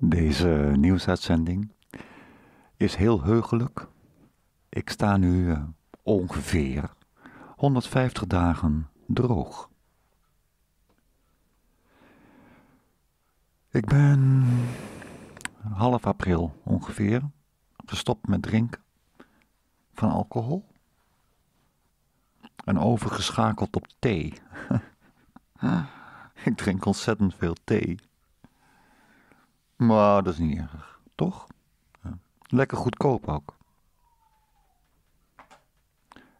Deze nieuwsuitzending is heel heugelijk. Ik sta nu eh, ongeveer 150 dagen droog. Ik ben half april ongeveer gestopt met drinken van alcohol en overgeschakeld op thee. Ik drink ontzettend veel thee. Maar dat is niet erg, toch? Ja. Lekker goedkoop ook.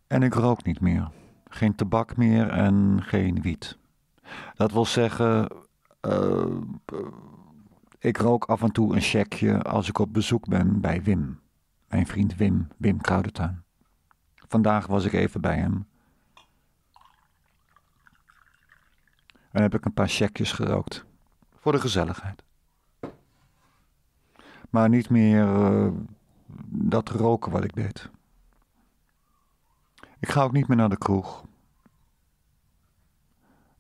En ik rook niet meer. Geen tabak meer en geen wiet. Dat wil zeggen, eh, ik rook af en toe een checkje als ik op bezoek ben bij Wim. Mijn vriend Wim, Wim Kruidentuin. Vandaag was ik even bij hem. En heb ik een paar checkjes gerookt. Voor de gezelligheid. Maar niet meer eh, dat roken wat ik deed. Ik ga ook niet meer naar de kroeg.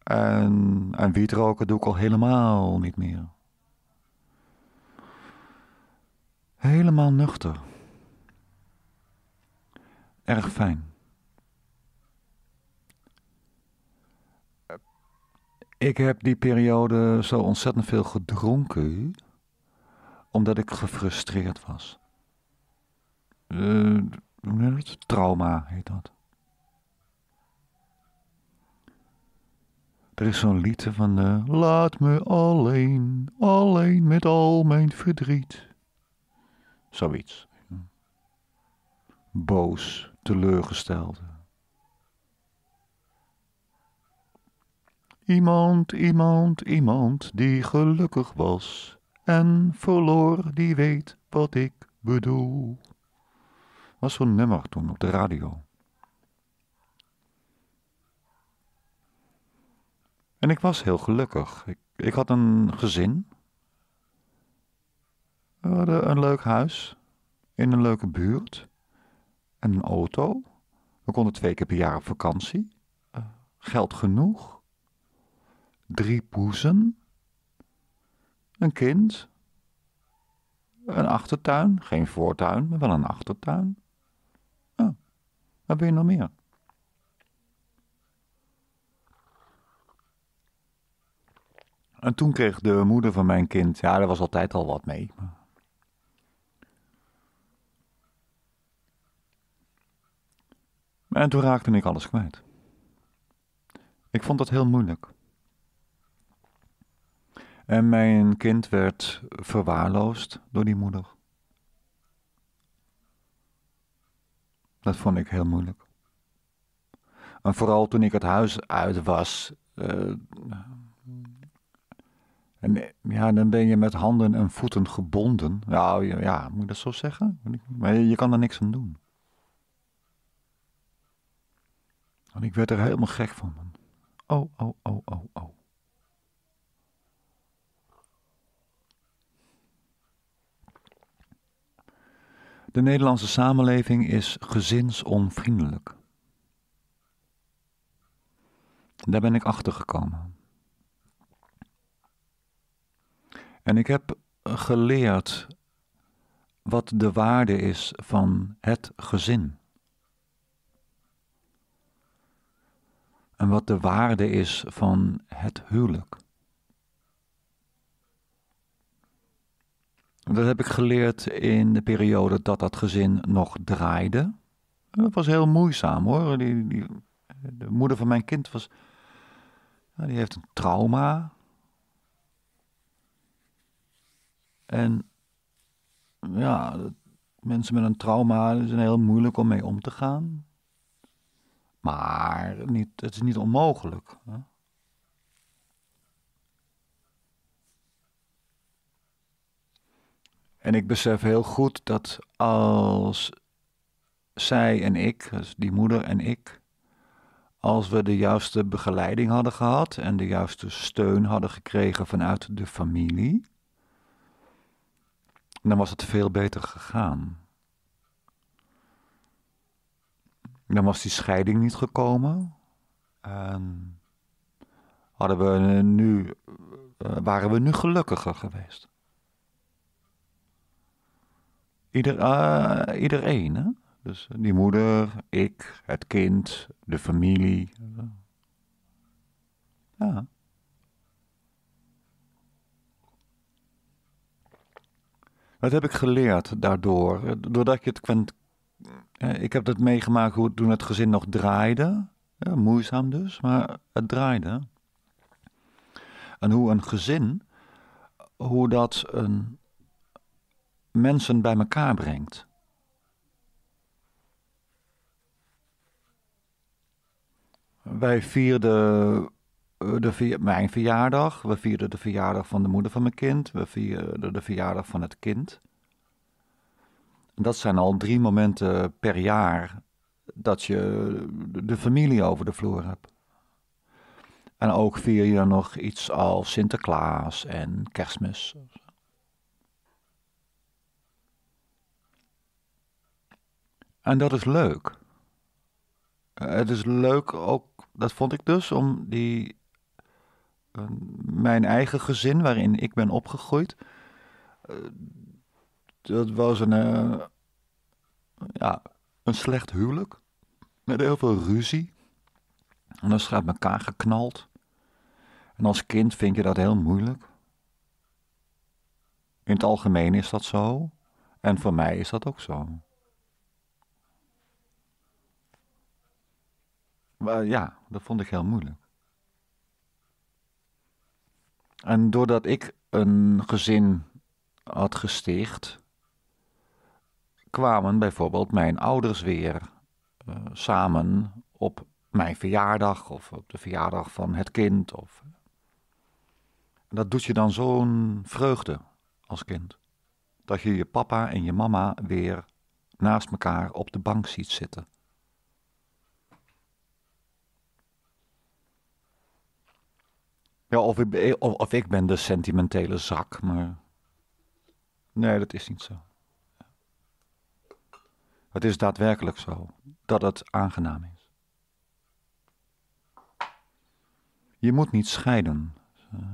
En, en wiet doe ik al helemaal niet meer. Helemaal nuchter. Erg fijn. Ik heb die periode zo ontzettend veel gedronken omdat ik gefrustreerd was. Eh, hoe Trauma heet dat. Er is zo'n lied van de, eh, Laat me alleen, alleen met al mijn verdriet. Zoiets. Boos, teleurgestelde. Iemand, iemand, iemand die gelukkig was en verloor die weet wat ik bedoel. Was zo'n nummer toen op de radio. En ik was heel gelukkig. Ik, ik had een gezin. We hadden een leuk huis. In een leuke buurt. En een auto. We konden twee keer per jaar op vakantie. Eh, geld genoeg. Drie poezen. Een kind. Een achtertuin. Geen voortuin, maar wel een achtertuin. Oh, wat ben je nog meer? En toen kreeg de moeder van mijn kind, ja, daar was altijd al wat mee. En toen raakte ik alles kwijt. Ik vond dat heel moeilijk. En mijn kind werd verwaarloosd door die moeder. Dat vond ik heel moeilijk. En vooral toen ik het huis uit was. Eh, en ja, dan ben je met handen en voeten gebonden. Nou ja, ja, moet ik dat zo zeggen? Maar je, kan er niks aan doen. En ik werd er helemaal gek van. Oh, oh, oh, oh, oh. De Nederlandse samenleving is gezinsonvriendelijk. Daar ben ik achter gekomen. En ik heb geleerd wat de waarde is van het gezin. En wat de waarde is van het huwelijk. Dat heb ik geleerd in de periode dat dat gezin nog draaide. Dat was heel moeizaam hoor. Die, die, de moeder van mijn kind was. die heeft een trauma. En ja, mensen met een trauma zijn heel moeilijk om mee om te gaan. Maar niet, het is niet onmogelijk. Hè? En ik besef heel goed dat als zij en ik, dus die moeder en ik, als we de juiste begeleiding hadden gehad en de juiste steun hadden gekregen vanuit de familie, dan was het veel beter gegaan. Dan was die scheiding niet gekomen. En hadden we nu, eh, waren we nu gelukkiger geweest. Ieder, eh, iedereen, hè? Dus eh, die moeder, ik, het kind, de familie. Ja. Wat heb ik geleerd daardoor? Doordat je het eh, Ik heb dat meegemaakt hoe, toen het gezin nog draaide. Ja, moeizaam dus, maar het draaide. En hoe een gezin, hoe dat een mensen bij elkaar brengt. Wij vierden eh, de mijn verjaardag, we vierden de verjaardag van de moeder van mijn kind, we vierden de verjaardag van het kind. Dat zijn al drie momenten per jaar dat je de familie over de vloer hebt. En ook vier je nog iets als Sinterklaas en Kerstmis. En dat is leuk. Eh, het is leuk ook, dat vond ik dus, om die, eh, mijn eigen gezin waarin ik ben opgegroeid. Eh, dat was een, ja, een slecht huwelijk. Met heel veel ruzie. En dan is uit elkaar geknald. En als kind vind je dat heel moeilijk. In het algemeen is dat zo. En voor mij is dat ook zo. ja, dat vond ik heel moeilijk. En doordat ik een gezin had gesticht, kwamen bijvoorbeeld mijn ouders weer eh, samen op mijn verjaardag of op de verjaardag van het kind. Of... Dat doet je dan zo'n vreugde als kind. Dat je je papa en je mama weer naast elkaar op de bank ziet zitten. Ja, of ik, of, ik ben de sentimentele zak, maar... Nee, dat is niet zo. Het is daadwerkelijk zo dat het aangenaam is. Je moet niet scheiden.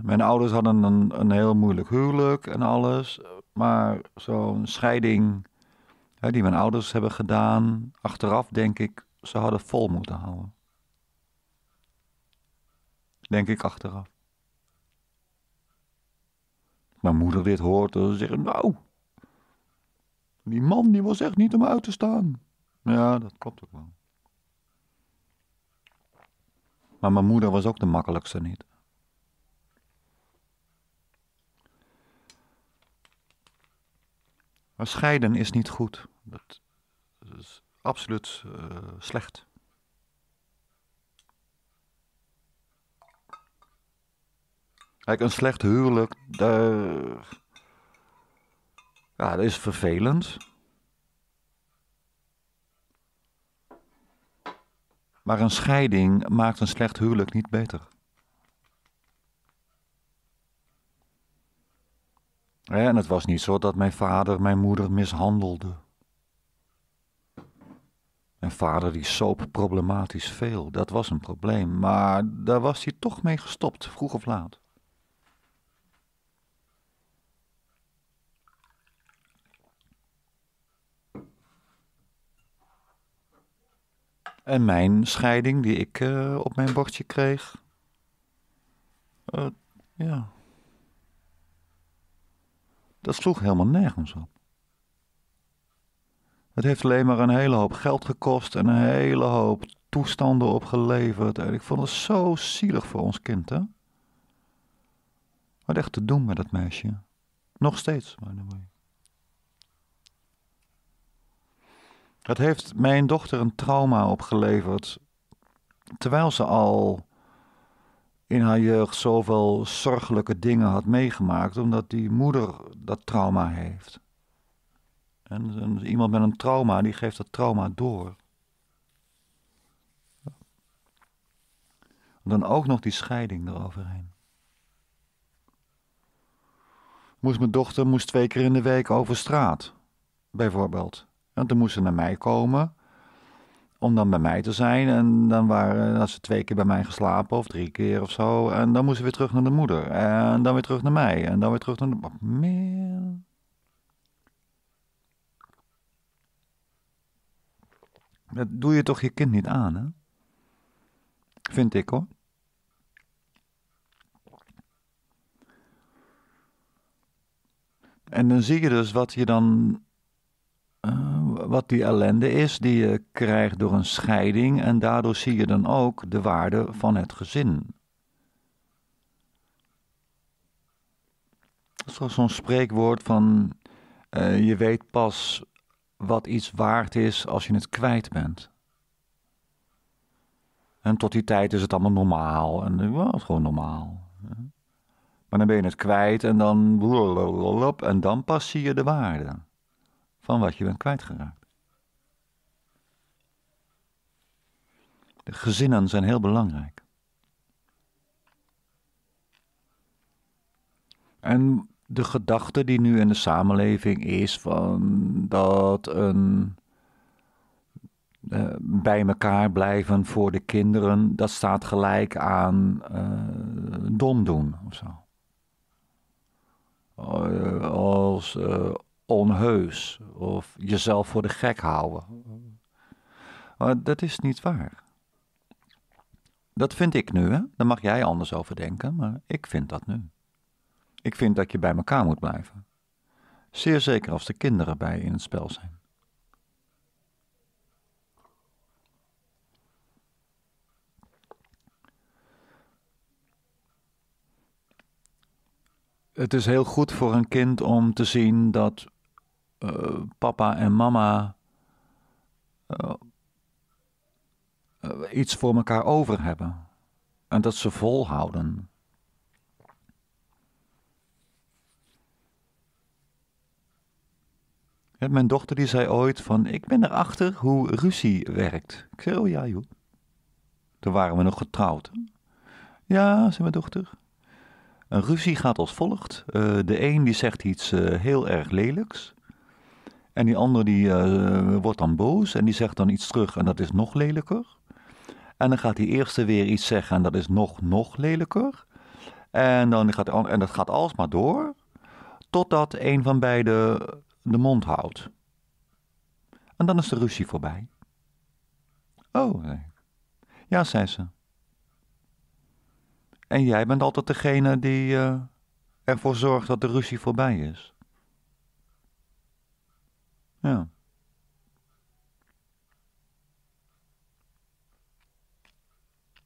Mijn ouders hadden een, een heel moeilijk huwelijk en alles. Maar zo'n scheiding hè, die mijn ouders hebben gedaan, achteraf denk ik, ze hadden vol moeten houden. Denk ik achteraf mijn moeder dit hoort, dan zegt nou, die man die was echt niet om uit te staan. Ja, dat klopt ook wel. Maar mijn moeder was ook de makkelijkste niet. Maar scheiden is niet goed. Dat is absoluut eh, slecht. Kijk, een slecht huwelijk, Ja, dat is vervelend. Maar een scheiding maakt een slecht huwelijk niet beter. En het was niet zo dat mijn vader mijn moeder mishandelde. Mijn vader die soap problematisch veel, dat was een probleem, maar daar was hij toch mee gestopt, vroeg of laat. En mijn scheiding die ik eh, op mijn bordje kreeg. Eh, ja. Dat sloeg helemaal nergens op. Het heeft alleen maar een hele hoop geld gekost en een hele hoop toestanden opgeleverd. En ik vond het zo zielig voor ons kind, hè? Wat echt te doen met dat meisje. Nog steeds, maar Het heeft mijn dochter een trauma opgeleverd. Terwijl ze al in haar jeugd zoveel zorgelijke dingen had meegemaakt, omdat die moeder dat trauma heeft. En, iemand met een trauma, die geeft dat trauma door. dan ook nog die scheiding eroverheen. Moest mijn dochter moest twee keer in de week over straat, bijvoorbeeld. Want dan moesten ze naar mij komen om dan bij mij te zijn. En dan waren, dat ze twee keer bij mij geslapen of drie keer of zo. En dan moesten ze weer terug naar de moeder. En dan weer terug naar mij. En dan weer terug naar de... Oh, man. Dat doe je toch je kind niet aan, hè? Vind ik hoor. En dan zie je dus wat je dan eh, wat die ellende is die je krijgt door een scheiding. En daardoor zie je dan ook de waarde van het gezin. Zo'n spreekwoord van eh, je weet pas wat iets waard is als je het kwijt bent. En tot die tijd is het allemaal normaal. En eh, well, gewoon normaal. Maar dan ben je het kwijt en dan. En dan pas zie je de waarde van wat je bent kwijtgeraakt. De gezinnen zijn heel belangrijk. En de gedachte die nu in de samenleving is van dat een eh, bij elkaar blijven voor de kinderen, dat staat gelijk aan uh, eh, dom doen of zo. Eh, als onheus of jezelf voor de gek houden. Maar dat is niet waar. Dat vind ik nu, hè? Daar mag jij anders over denken, maar ik vind dat nu. Ik vind dat je bij elkaar moet blijven. Zeer zeker als de kinderen bij in het spel zijn. Het is heel goed voor een kind om te zien dat eh, papa en mama eh, eh, iets voor elkaar over hebben. En dat ze volhouden. Ja, mijn dochter die zei ooit van, ik ben erachter hoe ruzie werkt. Ik zei, oh ja joh. Toen waren we nog getrouwd. Ja, zei mijn dochter. Een ruzie gaat als volgt. de een die zegt iets heel erg lelijks. En die andere die eh, wordt dan boos en die zegt dan iets terug en dat is nog lelijker. En dan gaat die eerste weer iets zeggen en dat is nog, nog lelijker. En, dan gaat, en dat gaat alsmaar door, totdat een van beiden de mond houdt. En dan is de ruzie voorbij. Oh, Ja, zei ze. En jij bent altijd degene die eh, ervoor zorgt dat de ruzie voorbij is. Ja.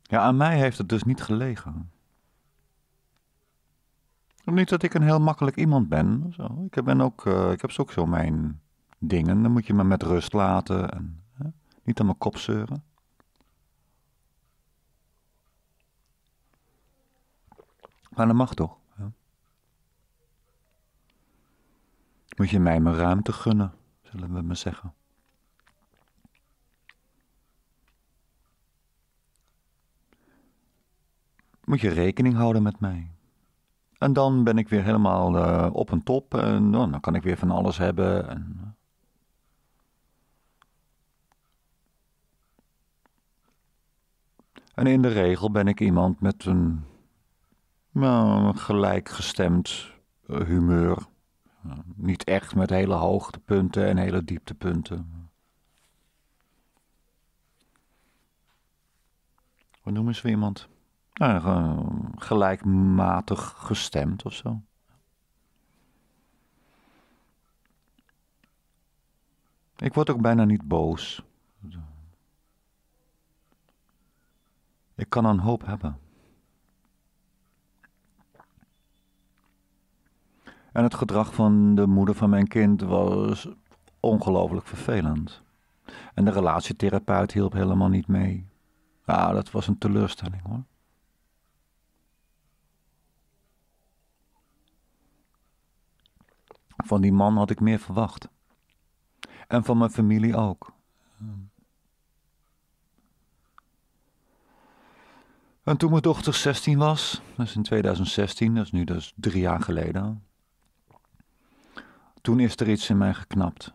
Ja, aan mij heeft het dus niet gelegen. Niet dat ik een heel makkelijk iemand ben. Zo. Ik, ben ook, eh, ik heb ook zo mijn dingen. Dan moet je me met rust laten en hè, niet aan mijn kop zeuren. Maar dat mag toch? Hè? Moet je mij mijn ruimte gunnen? zullen we maar zeggen. Moet je rekening houden met mij. En dan ben ik weer helemaal eh, op een top en nou, dan kan ik weer van alles hebben. En... Eh. en in de regel ben ik iemand met een nou, gelijkgestemd eh, humeur. Niet echt met hele hoogtepunten en hele dieptepunten. Wat noemen ze iemand? Nou, eh, gelijkmatig gestemd of zo. Ik word ook bijna niet boos. Ik kan een hoop hebben. En het gedrag van de moeder van mijn kind was ongelooflijk vervelend. En de relatietherapeut hielp helemaal niet mee. Nou, dat was een teleurstelling hoor. Van die man had ik meer verwacht. En van mijn familie ook. En toen mijn dochter 16 was, dat is in 2016, dat is nu dus drie jaar geleden, toen is er iets in mij geknapt.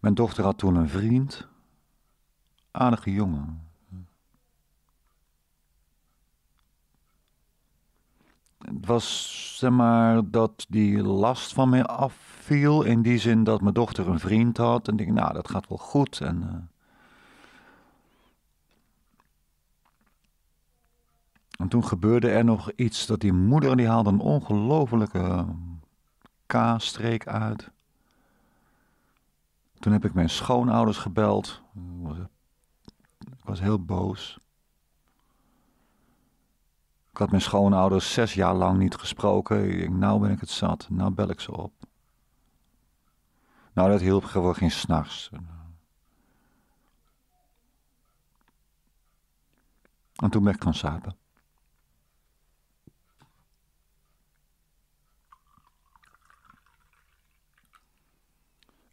Mijn dochter had toen een vriend, aardige jongen. Het was zeg maar dat die last van mij afviel in die zin dat mijn dochter een vriend had en ik, nou dat gaat wel goed en. Eh, En toen gebeurde er nog iets dat die moeder die haalde een ongelofelijke eh, K-streek uit. Toen heb ik mijn schoonouders gebeld. Ik was heel boos. Ik had mijn schoonouders zes jaar lang niet gesproken. Ik, nou ben ik het zat. Nou bel ik ze op. Nou, dat hielp gewoon geen s'nachts. En toen ben ik gaan slapen.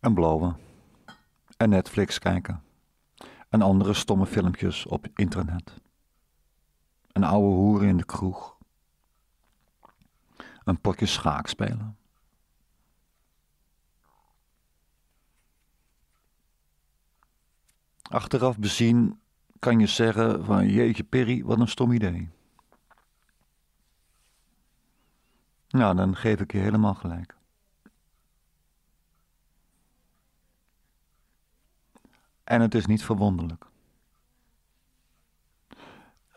en blowen. En Netflix kijken. En andere stomme filmpjes op internet. Een oude hoeren in de kroeg. Een potje schaak spelen. Achteraf bezien kan je zeggen van jeetje Perry, wat een stom idee. Nou, dan geef ik je helemaal gelijk. En het is niet verwonderlijk.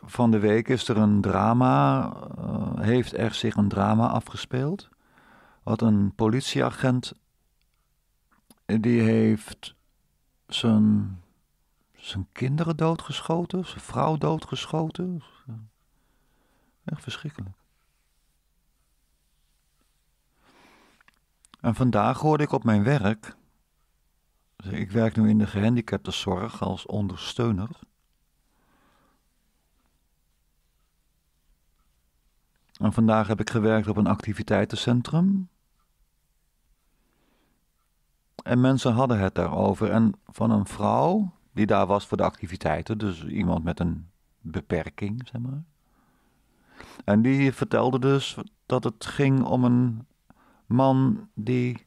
Van de week is er een drama, eh, heeft er zich een drama afgespeeld. Wat een politieagent, die heeft zijn, zijn kinderen doodgeschoten, zijn vrouw doodgeschoten. Echt verschrikkelijk. En vandaag hoorde ik op mijn werk ik werk nu in de gehandicaptenzorg als ondersteuner. En vandaag heb ik gewerkt op een activiteitencentrum. En mensen hadden het daarover. En van een vrouw die daar was voor de activiteiten, dus iemand met een beperking, zeg maar. En die vertelde dus dat het ging om een man die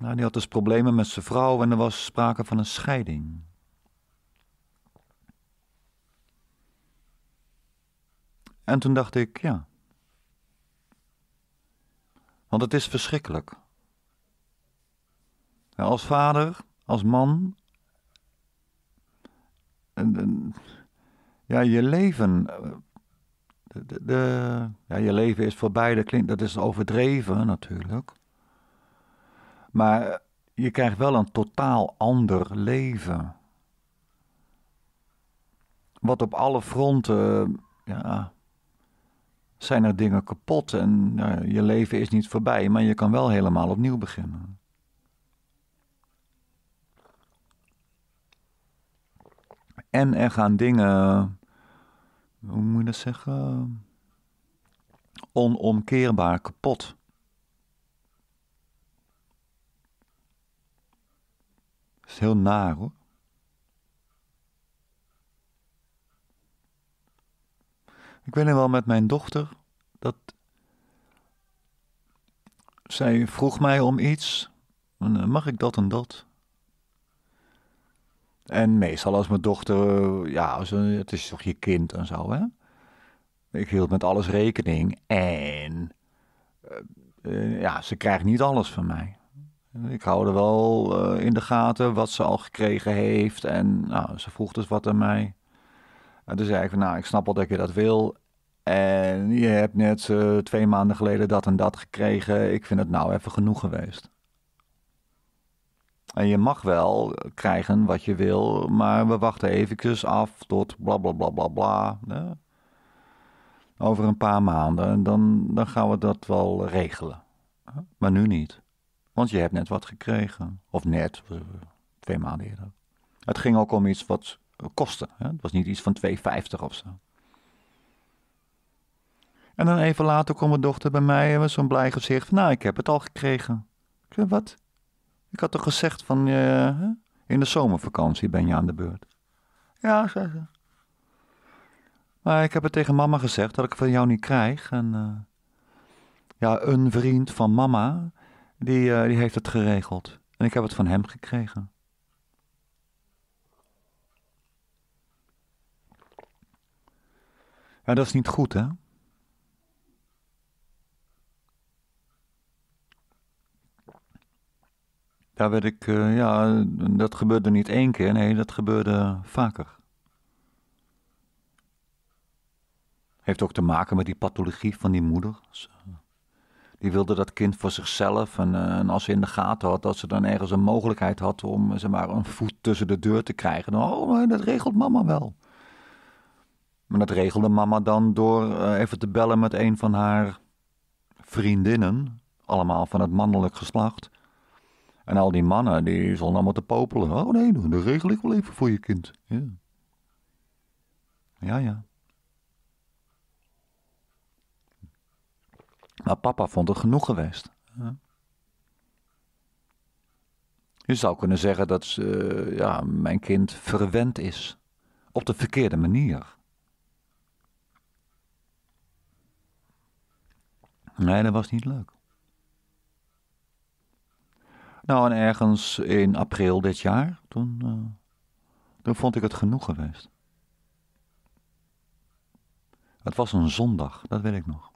nou, die had dus problemen met zijn vrouw en er was sprake van een scheiding. En toen dacht ik, ja. Want het is verschrikkelijk. Als vader, als man. Ja, je leven. Eh, de, de, ja, je leven is voorbij. Dat, klinkt, dat is overdreven natuurlijk. Maar je krijgt wel een totaal ander leven. Wat op alle fronten, eh, ja, zijn er dingen kapot en je leven is niet voorbij, maar je kan wel helemaal opnieuw beginnen. En er gaan dingen, hoe moet je dat zeggen, onomkeerbaar kapot. is heel naar hoor. Ik weet nog wel met mijn dochter dat zij vroeg mij om iets. Eh, mag ik dat en dat? En meestal als mijn dochter, eh, ja, eh, het is toch je kind en zo, hè? Ik hield met alles rekening en ja, ze krijgt niet alles van mij. Ik hou er wel eh, in de gaten wat ze al gekregen heeft. En nou, ze vroeg dus wat aan mij. En toen zei ik, nou, ik snap wel dat je dat wil. En je hebt net eh, twee maanden geleden dat en dat gekregen. Ik vind het nou even genoeg geweest. En je mag wel krijgen wat je wil, maar we wachten eventjes af tot bla bla bla bla bla. Hè? Over een paar maanden, en dan, dan gaan we dat wel regelen. Maar nu niet. Want je hebt net wat gekregen. Of net, eh, twee maanden eerder. Het ging ook om iets wat kostte. Hè? Het was niet iets van 2,50 of zo. En dan even later kwam mijn dochter bij mij we zo'n blij gezicht. Van, nou, ik heb het al gekregen. Ik zei, wat? Ik had toch gezegd van, eh, in de zomervakantie ben je aan de beurt. Ja, zei ze. Maar ik heb het tegen mama gezegd dat ik van jou niet krijg. En eh, ja, een vriend van mama, die, eh, die heeft het geregeld. En ik heb het van hem gekregen. Ja, dat is niet goed, hè? Daar werd ik, eh, ja, dat gebeurde niet één keer, nee, dat gebeurde vaker. Heeft ook te maken met die pathologie van die moeder. ja die wilde dat kind voor zichzelf. En, eh, en, als ze in de gaten had dat ze dan ergens een mogelijkheid had om eh, zeg maar, een voet tussen de deur te krijgen. Dan, nou, oh, dat regelt mama wel. Maar dat regelde mama dan door eh, even te bellen met een van haar vriendinnen. Allemaal van het mannelijk geslacht. En al die mannen, die zullen allemaal te popelen. Oh nee, dat regel ik wel even voor je kind. Ja, ja. ja. Maar papa vond het genoeg geweest. Je zou kunnen zeggen dat ja, mijn kind verwend is. Op de verkeerde manier. Nee, dat was niet leuk. Nou, en ergens in april dit jaar, toen, eh, toen vond ik het genoeg geweest. Het was een zondag, dat weet ik nog.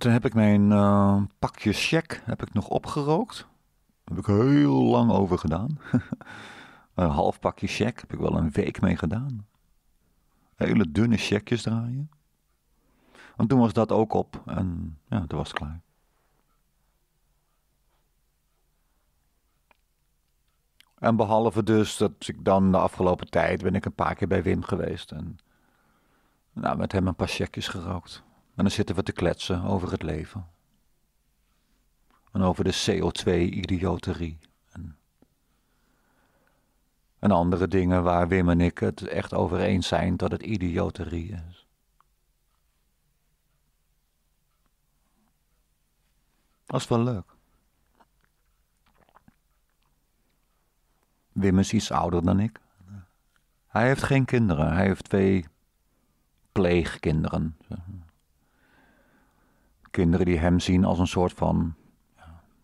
toen heb ik mijn eh, pakje check heb ik nog opgerookt. Daar heb ik heel lang over gedaan. een half pakje check heb ik wel een week mee gedaan. Hele dunne checkjes draaien. Want toen was dat ook op en ja, toen was het klaar. En behalve dus dat ik dan de afgelopen tijd ben ik een paar keer bij Wim geweest en nou, met hem een paar checkjes gerookt. En dan zitten we te kletsen over het leven. En over de CO2-idioterie. En, en, andere dingen waar Wim en ik het echt over eens zijn dat het idioterie is. Dat is wel leuk. Wim is iets ouder dan ik. Hij heeft geen kinderen. Hij heeft twee pleegkinderen kinderen die hem zien als een soort van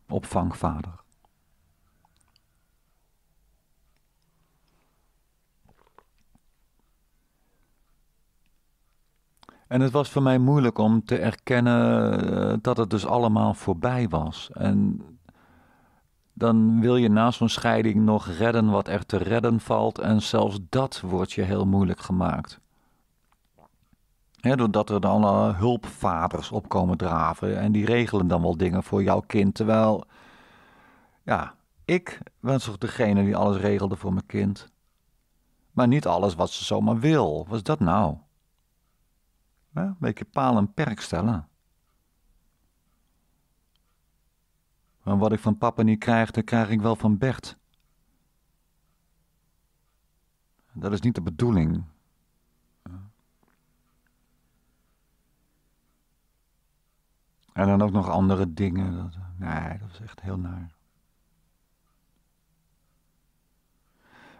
opvangvader. En het was voor mij moeilijk om te erkennen eh, dat het dus allemaal voorbij was. En dan wil je na zo'n scheiding nog redden wat er te redden valt. En zelfs dat wordt je heel moeilijk gemaakt doordat er dan eh, hulpvaders op komen draven en die regelen dan wel dingen voor jouw kind. Terwijl, ja, ik ben toch degene die alles regelde voor mijn kind. Maar niet alles wat ze zomaar wil. Wat is dat nou? Ja, een beetje paal en perk stellen. wat ik van papa niet krijg, dat krijg ik wel van Bert. Dat is niet de bedoeling. En dan ook nog andere dingen. Dat, nee, dat was echt heel naar.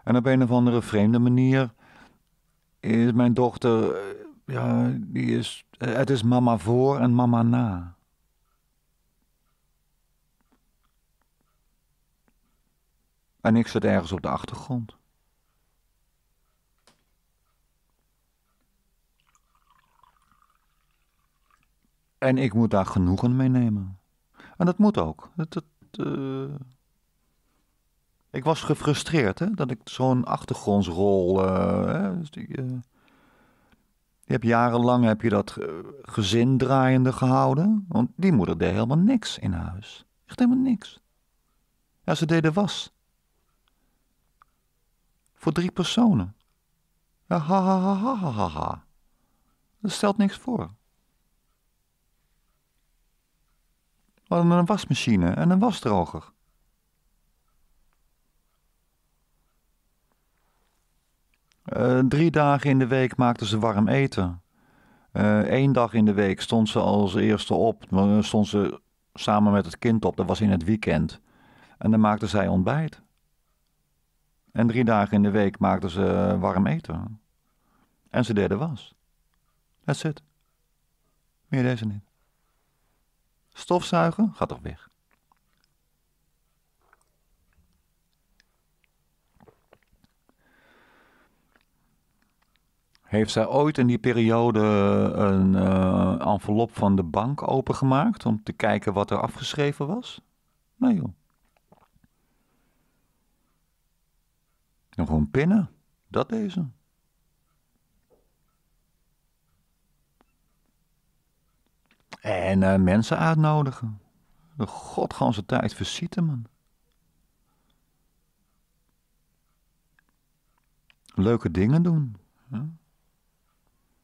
En op een of andere vreemde manier is mijn dochter, eh, ja, die is, eh, het is mama voor en mama na. En ik zit ergens op de achtergrond. En ik moet daar genoegen mee nemen. En dat moet ook. Eh, ik was gefrustreerd hè, dat ik zo'n achtergrondsrol. Uh, dus Je eh, jarenlang heb je dat gezin draaiende gehouden. Want die moeder deed helemaal niks in huis. Echt helemaal niks. Ja, ze deden was. Voor drie personen. Ja, ha, ha, ha, ha, ha, ha. Dat stelt niks voor. We hadden een wasmachine en een wasdroger. Eh, drie dagen in de week maakten ze warm eten. Eén eh, dag in de week stond ze als eerste op. Eh, stond ze samen met het kind op. Dat was in het weekend. En dan maakte zij ontbijt. En drie dagen in de week maakten ze warm eten. En ze deden was. That's it. Meer deze niet. Stofzuigen? Gaat toch weg. Heeft zij ooit in die periode een eh, envelop van de bank opengemaakt om te kijken wat er afgeschreven was? Nee joh. Nog gewoon pinnen. Dat deze. En eh, mensen uitnodigen. De godganse tijd versieten man. Leuke dingen doen. Hè?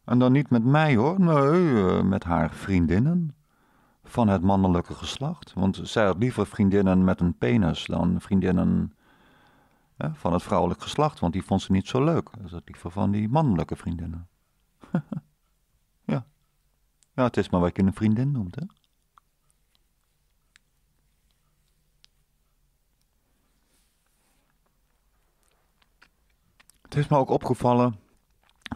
En dan niet met mij hoor, nee, eh, met haar vriendinnen. Van het mannelijke geslacht. Want zij had liever vriendinnen met een penis dan vriendinnen hè, van het vrouwelijk geslacht. Want die vond ze niet zo leuk. Ze had liever van die mannelijke vriendinnen. Nou, het is maar wat je een vriendin noemt, hè? Het is me ook opgevallen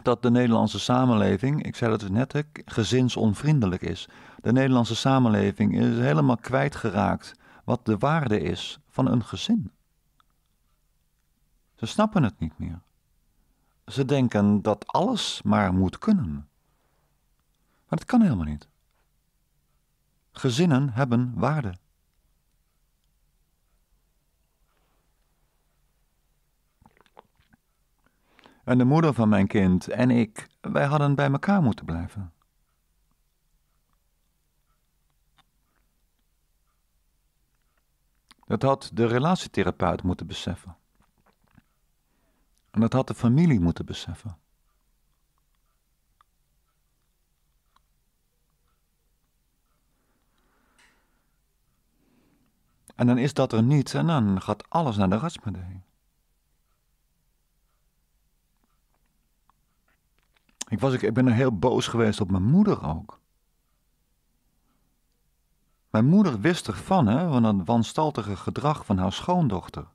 dat de Nederlandse samenleving, ik zei dat dus net, gezinsonvriendelijk is. De Nederlandse samenleving is helemaal kwijtgeraakt wat de waarde is van een gezin. Ze snappen het niet meer. Ze denken dat alles maar moet kunnen. Maar dat kan helemaal niet. Gezinnen hebben waarde. En de moeder van mijn kind en ik, wij hadden bij elkaar moeten blijven. Dat had de relatietherapeut moeten beseffen. En dat had de familie moeten beseffen. En dan is dat er niet en dan gaat alles naar de rasmadee. Ik, was, ik ben er heel boos geweest op mijn moeder ook. Mijn moeder wist ervan, hè, van het wanstaltige gedrag van haar schoondochter.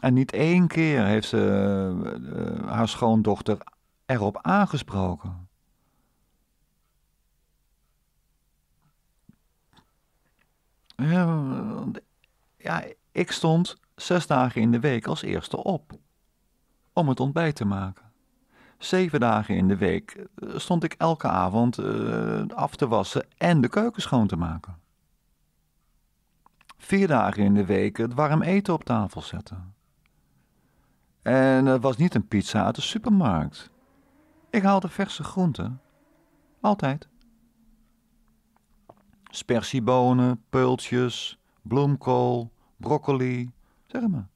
En niet één keer heeft ze eh, eh, haar schoondochter erop aangesproken. Ja, eh, ik stond zes dagen in de week als eerste op om het ontbijt te maken. Zeven dagen in de week eh, stond ik elke avond eh, af te wassen en de keuken schoon te maken. Vier dagen in de week het warm eten op tafel zetten. En het was niet een pizza uit de supermarkt. Ik haalde verse groenten. Altijd spersiebonen, peultjes, bloemkool, broccoli. Zeg maar.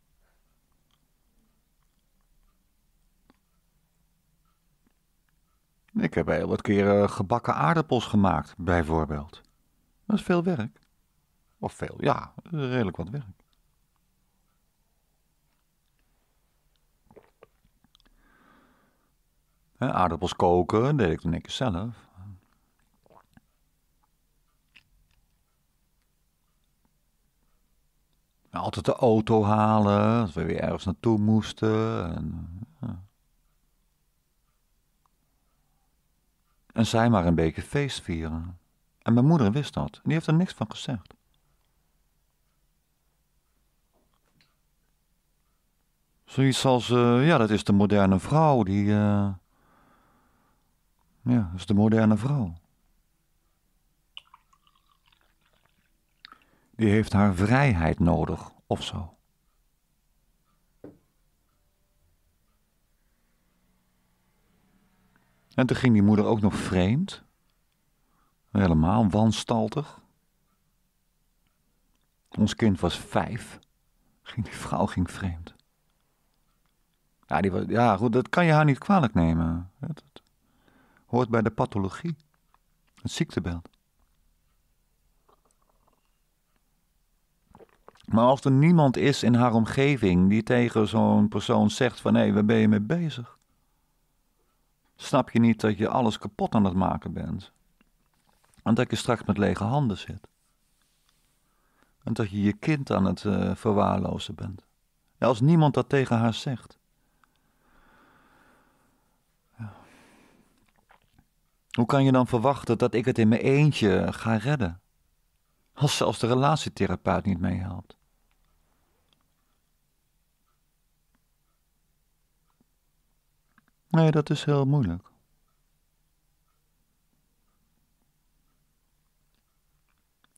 Ik heb heel wat keren gebakken aardappels gemaakt, bijvoorbeeld. Dat is veel werk. Of veel, ja, redelijk wat werk. aardappels koken deed ik dan niet zelf. altijd de auto halen, als we weer ergens naartoe moesten. En, en zij maar een beetje feest vieren. En mijn moeder wist dat. En die heeft er niks van gezegd. Zoiets als, eh, ja, dat is de moderne vrouw. Die, uh, ja, dat is de moderne vrouw. die heeft haar vrijheid nodig of zo. En toen ging die moeder ook nog vreemd. Helemaal wanstaltig. Ons kind was vijf. Die vrouw ging vreemd. Ja, die was, ja, goed, dat kan je haar niet kwalijk nemen. Dat hoort bij de pathologie. Het ziektebeeld. Maar als er niemand is in haar omgeving die tegen zo'n persoon zegt van hé, waar ben je mee bezig? Snap je niet dat je alles kapot aan het maken bent? En dat je straks met lege handen zit. En dat je je kind aan het eh, verwaarlozen bent. als niemand dat tegen haar zegt. Ja. Hoe kan je dan verwachten dat ik het in mijn eentje ga redden? Als zelfs de relatietherapeut niet meehelpt. Nee, dat is heel moeilijk.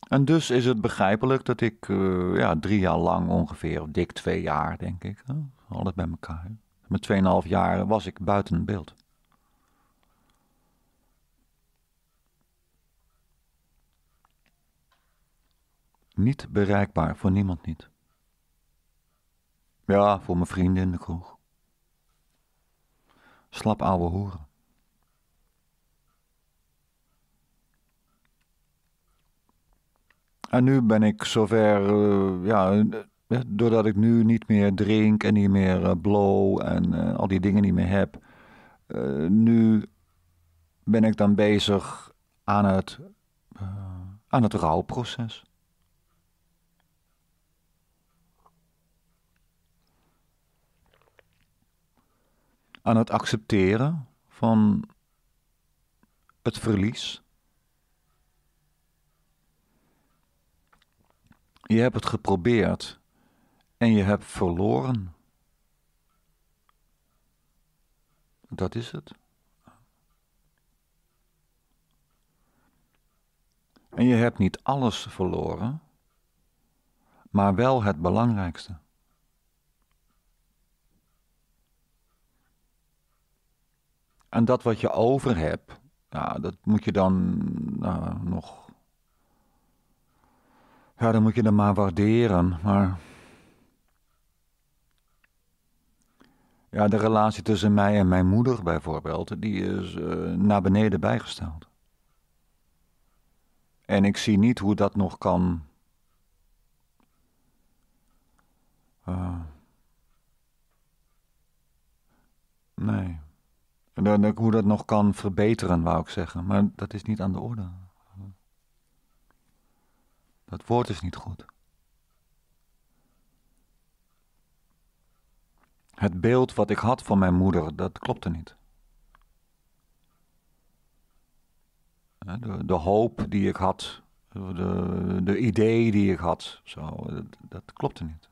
En dus is het begrijpelijk dat ik eh, ja, drie jaar lang ongeveer, dik twee jaar denk ik, alles bij elkaar. Met 2,5 jaar was ik buiten beeld. niet bereikbaar, voor niemand niet. Ja, voor mijn vrienden in de kroeg. Slap ouwe horen. En nu ben ik zover, eh, ja, eh, eh, doordat ik nu niet meer drink en niet meer blow en al die dingen niet meer heb. nu ben ik dan bezig aan het, aan het rouwproces. aan het accepteren van het verlies. Je hebt het geprobeerd en je hebt verloren. Dat is het. En je hebt niet alles verloren, maar wel het belangrijkste. En dat wat je over hebt, nou, dat moet je dan nou, nog. Ja, dan moet je dan maar waarderen. Maar. Ja, de relatie tussen mij en mijn moeder bijvoorbeeld, die is eh, naar beneden bijgesteld. En ik zie niet hoe dat nog kan. Eh, nee hoe dat nog kan verbeteren, wou ik zeggen. Maar dat is niet aan de orde. Dat woord is niet goed. Het beeld wat ik had van mijn moeder, dat klopte niet. De, de hoop die ik had, de, de idee die ik had, zo, dat, dat klopte niet.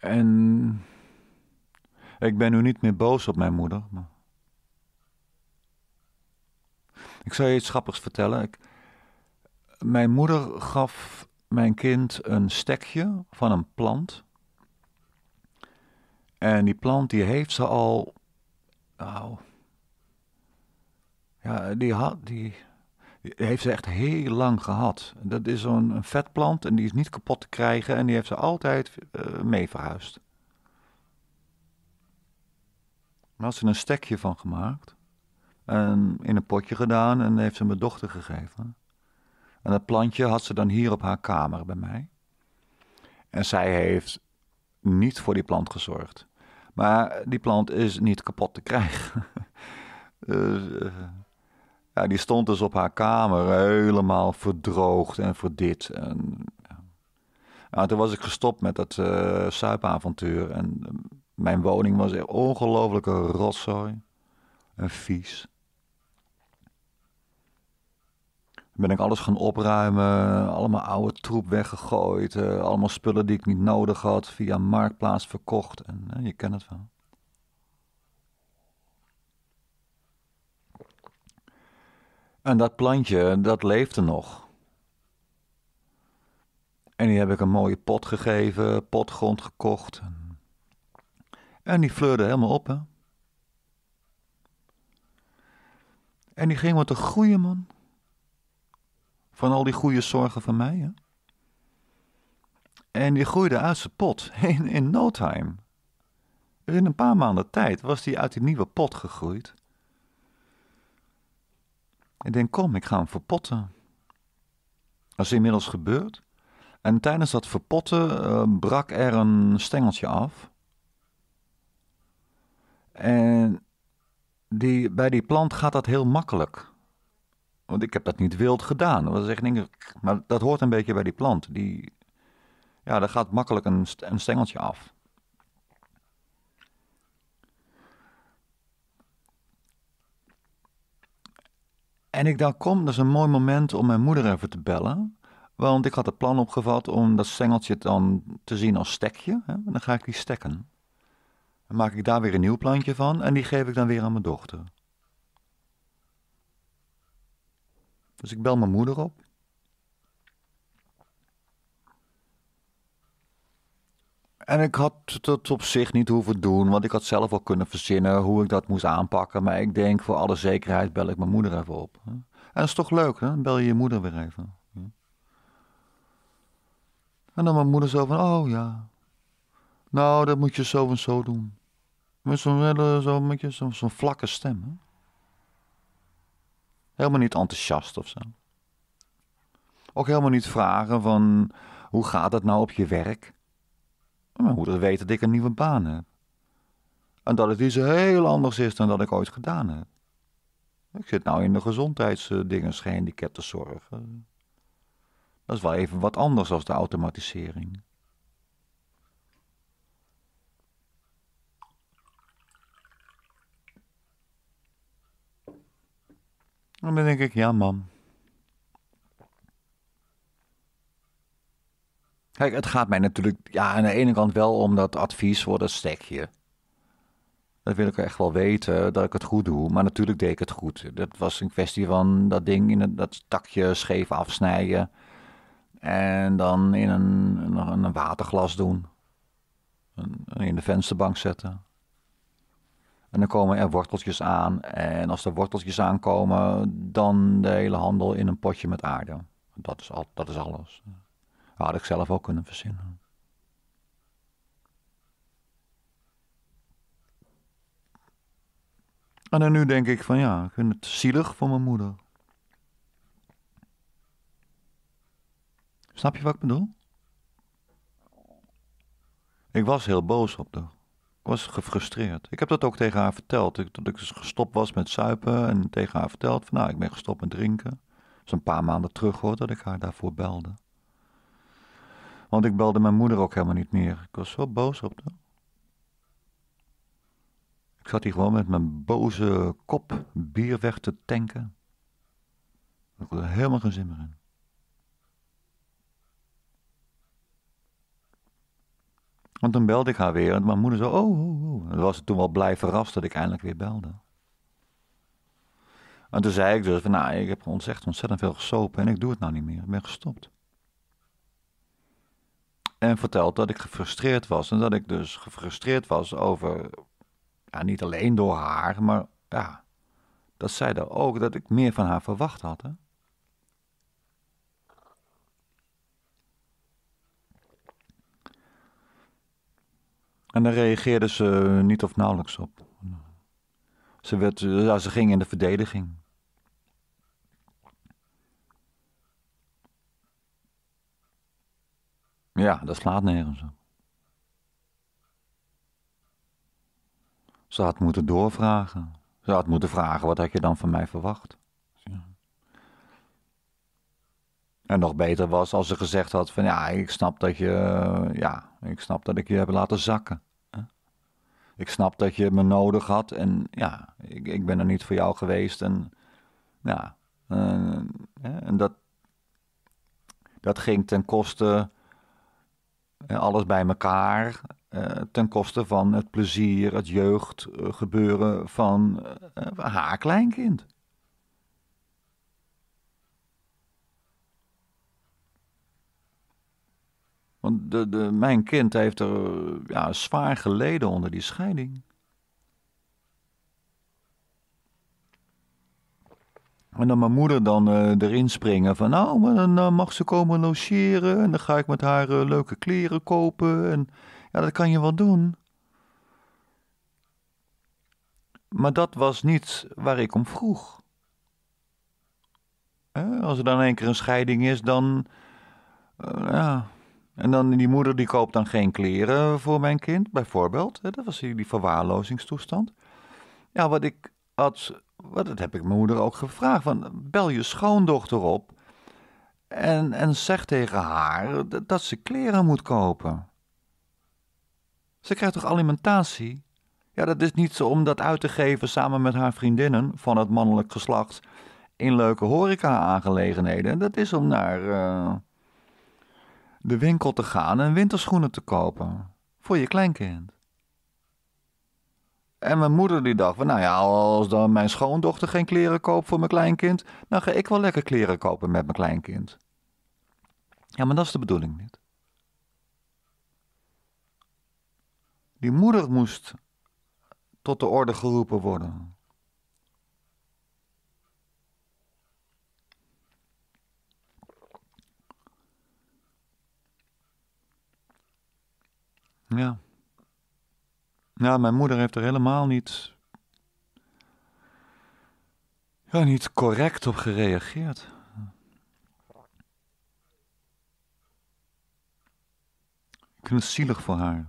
En ik ben nu niet meer boos op mijn moeder. Ik zal je iets grappigs vertellen. Ik... Mijn moeder gaf mijn kind een stekje van een plant. En die plant die heeft ze al. Oh. Ja, die had. Die, heeft ze echt heel lang gehad. Dat is zo'n vetplant en die is niet kapot te krijgen en die heeft ze altijd uh, mee verhuisd. Daar had ze een stekje van gemaakt en in een potje gedaan en heeft ze mijn dochter gegeven. En dat plantje had ze dan hier op haar kamer bij mij. En zij heeft niet voor die plant gezorgd. Maar die plant is niet kapot te krijgen. dus, eh, ja, die stond dus op haar kamer helemaal verdroogd en verdit. En, nou, toen was ik gestopt met dat uh, suipavontuur. En eh, mijn woning was een ongelofelijke rotzooi. En vies. ben ik alles gaan opruimen. Allemaal oude troep weggegooid. Eh, allemaal spullen die ik niet nodig had. Via Marktplaats verkocht. En je kent het wel. En dat plantje, dat leefde nog. En die heb ik een mooie pot gegeven, potgrond gekocht. En die fleurde helemaal op, hè. En die ging wat te groeien, man. Van al die goede zorgen van mij, hè. En die groeide uit zijn pot, in, in no time. Dus in een paar maanden tijd was die uit die nieuwe pot gegroeid. Ik denk, kom, ik ga hem verpotten. Dat is inmiddels gebeurd. En tijdens dat verpotten eh, brak er een stengeltje af. En die, bij die plant gaat dat heel makkelijk. Want ik heb dat niet wild gedaan. Dat echt maar dat hoort een beetje bij die plant. Die, ja, daar gaat makkelijk een, een stengeltje af. En ik dacht, kom, dat is een mooi moment om mijn moeder even te bellen. Want ik had het plan opgevat om dat stengeltje dan te zien als stekje. Hè? En dan ga ik die stekken. Dan maak ik daar weer een nieuw plantje van en die geef ik dan weer aan mijn dochter. Dus ik bel mijn moeder op. en ik had dat op zich niet hoeven doen, want ik had zelf al kunnen verzinnen hoe ik dat moest aanpakken. Maar ik denk, voor alle zekerheid bel ik mijn moeder even op. En dat is toch leuk, hè? Bel je je moeder weer even. En dan mijn moeder zo van, oh ja. Nou, dat moet je zo en zo doen. Met zo'n hele, zo, zo'n vlakke stem. Hè? Helemaal niet enthousiast of zo. Ook helemaal niet vragen van, hoe gaat het nou op je werk? Mijn moeder weet dat ik een nieuwe baan heb. En dat het iets heel anders is dan dat ik ooit gedaan heb. Ik zit nou in de gezondheidsdingen, gehandicaptenzorg. Dat is wel even wat anders dan de automatisering. Dan denk ik, ja, mam. het gaat mij natuurlijk ja, aan de ene kant wel om dat advies voor dat stekje. Dat wil ik echt wel weten, dat ik het goed doe. Maar natuurlijk deed ik het goed. Dat was een kwestie van dat ding in dat takje scheef afsnijden. En dan in een, nog een waterglas doen. in de vensterbank zetten. En dan komen er worteltjes aan. En als er worteltjes aankomen, dan de hele handel in een potje met aarde. Dat is, al, dat is alles. Had ik zelf ook kunnen verzinnen. En dan nu denk ik van ja, ik vind het zielig voor mijn moeder. Snap je wat ik bedoel? Ik was heel boos op haar. Ik was gefrustreerd. Ik heb dat ook tegen haar verteld. Dat ik dus gestopt was met zuipen en tegen haar verteld van nou, ik ben gestopt met drinken. Dat een paar maanden terug hoor dat ik haar daarvoor belde. Want ik belde mijn moeder ook helemaal niet meer. Ik was zo boos op haar. Ik zat hier gewoon met mijn boze kop bier weg te tanken. Ik had er helemaal geen zin meer in. Want toen belde ik haar weer en mijn moeder zo, oh, oh, oh. En was toen wel blij verrast dat ik eindelijk weer belde. En toen zei ik dus van, nou, ik heb ons echt ontzettend veel gesopen en ik doe het nou niet meer. Ik ben gestopt. En verteld dat ik gefrustreerd was. En dat ik dus gefrustreerd was over, ja, niet alleen door haar, maar ja, dat zij daar ook, dat ik meer van haar verwacht had. Hè? En daar reageerde ze niet of nauwelijks op. Ze, werd, ja, ze ging in de verdediging. Ja, dat slaat nergens op. Ze had moeten doorvragen. Ze had moeten vragen, wat had je dan van mij verwacht? Ja. En nog beter was als ze gezegd had van, ja, ik snap dat je, ja, ik snap dat ik je heb laten zakken. Ik snap dat je me nodig had en ja, ik, ik ben er niet voor jou geweest en ja, en eh, dat, dat ging ten koste eh, alles bij elkaar eh, ten koste van het plezier, het jeugdgebeuren eh, van haar kleinkind. Want de, de, mijn kind heeft er ja, zwaar geleden onder die scheiding. En dan mijn moeder dan uh, erin springen van nou, maar dan eh, mag ze komen logeren en dan ga ik met haar eh, leuke kleren kopen. En ja, dat kan je wel doen. Maar dat was niet waar ik om vroeg. Eh, als er dan een keer een scheiding is, dan. ja. En dan die moeder die koopt dan geen kleren voor mijn kind, bijvoorbeeld. Dat was die verwaarlozingstoestand. Ja, wat ik had dat heb ik mijn moeder ook gevraagd. Van, bel je schoondochter op en, en zeg tegen haar dat ze kleren moet kopen. Ze krijgt toch alimentatie? Ja, dat is niet zo om dat uit te geven samen met haar vriendinnen van het mannelijk geslacht in leuke horeca-aangelegenheden. Dat is om naar eh, de winkel te gaan en winterschoenen te kopen voor je kleinkind. En mijn moeder die dacht, nou ja, als dan mijn schoondochter geen kleren koopt voor mijn kleinkind, dan ga ik wel lekker kleren kopen met mijn kleinkind. Ja, maar dat is de bedoeling niet. Die moeder moest tot de orde geroepen worden. Ja. Ja, mijn moeder heeft er helemaal niet. Ja, niet correct op gereageerd. Ik vind het zielig voor haar.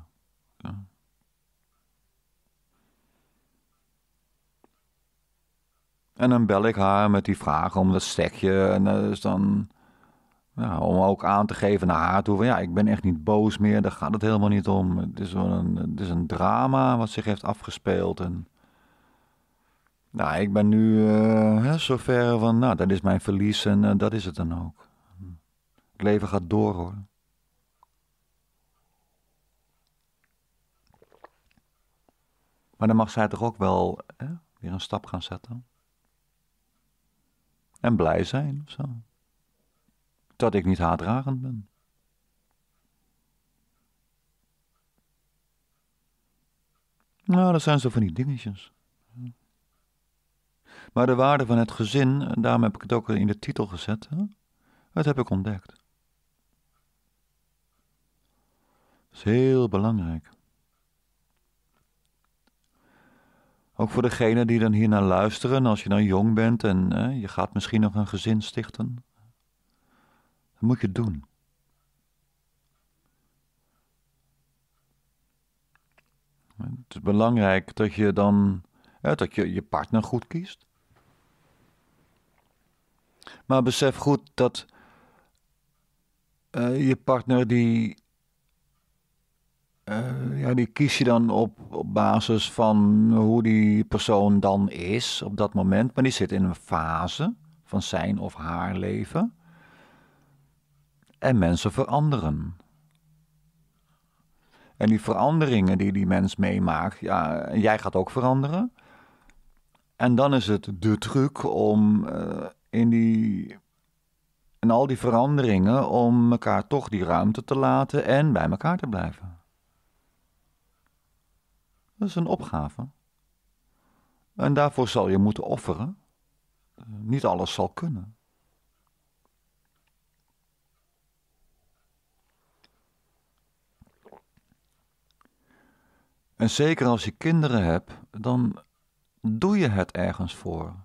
En dan bel ik haar met die vraag om dat stekje. En dat eh, is dan. Nou, om ook aan te geven naar haar toe van ja, ik ben echt niet boos meer, daar gaat het helemaal niet om. Het is, een, het is een drama wat zich heeft afgespeeld. En, nou, ik ben nu uh, zover van, nou, dat is mijn verlies en eh, dat is het dan ook. Het leven gaat door hoor. Maar dan mag zij toch ook wel hè, weer een stap gaan zetten. En blij zijn of zo dat ik niet haatdragend ben. Nou, dat zijn zo van die dingetjes. Maar de waarde van het gezin, daarom heb ik het ook in de titel gezet, hè? dat heb ik ontdekt. Dat is heel belangrijk. Ook voor degenen die dan hiernaar luisteren, als je dan jong bent en hè, je gaat misschien nog een gezin stichten. Dat moet je doen. Het is belangrijk dat je dan dat je, je partner goed kiest. Maar besef goed dat eh, je partner die, eh, ja, die kies je dan op, op basis van hoe die persoon dan is op dat moment. Maar die zit in een fase van zijn of haar leven en mensen veranderen. En die veranderingen die die mens meemaakt, ja, jij gaat ook veranderen. En dan is het de truc om eh, in die. En al die veranderingen om elkaar toch die ruimte te laten en bij elkaar te blijven. Dat is een opgave. En daarvoor zal je moeten offeren. Niet alles zal kunnen. En zeker als je kinderen hebt, dan doe je het ergens voor.